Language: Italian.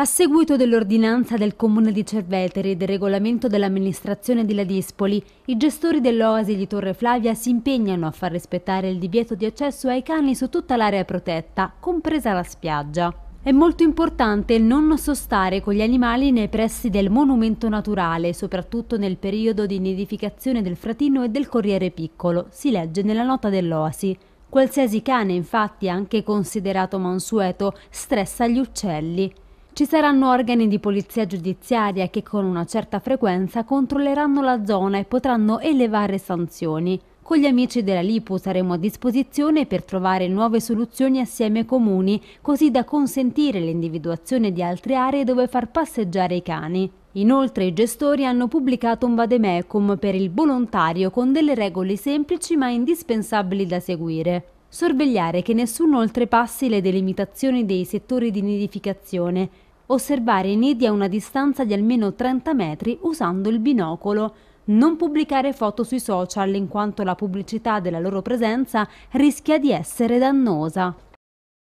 A seguito dell'ordinanza del Comune di Cerveteri e del regolamento dell'amministrazione di Ladispoli, i gestori dell'oasi di Torre Flavia si impegnano a far rispettare il divieto di accesso ai cani su tutta l'area protetta, compresa la spiaggia. È molto importante non sostare con gli animali nei pressi del monumento naturale, soprattutto nel periodo di nidificazione del fratino e del corriere piccolo, si legge nella nota dell'oasi. Qualsiasi cane, infatti, anche considerato mansueto, stressa gli uccelli. Ci saranno organi di polizia giudiziaria che con una certa frequenza controlleranno la zona e potranno elevare sanzioni. Con gli amici della Lipu saremo a disposizione per trovare nuove soluzioni assieme ai comuni, così da consentire l'individuazione di altre aree dove far passeggiare i cani. Inoltre i gestori hanno pubblicato un vademecum per il volontario con delle regole semplici ma indispensabili da seguire. Sorvegliare che nessuno oltrepassi le delimitazioni dei settori di nidificazione, osservare i nidi a una distanza di almeno 30 metri usando il binocolo, non pubblicare foto sui social in quanto la pubblicità della loro presenza rischia di essere dannosa.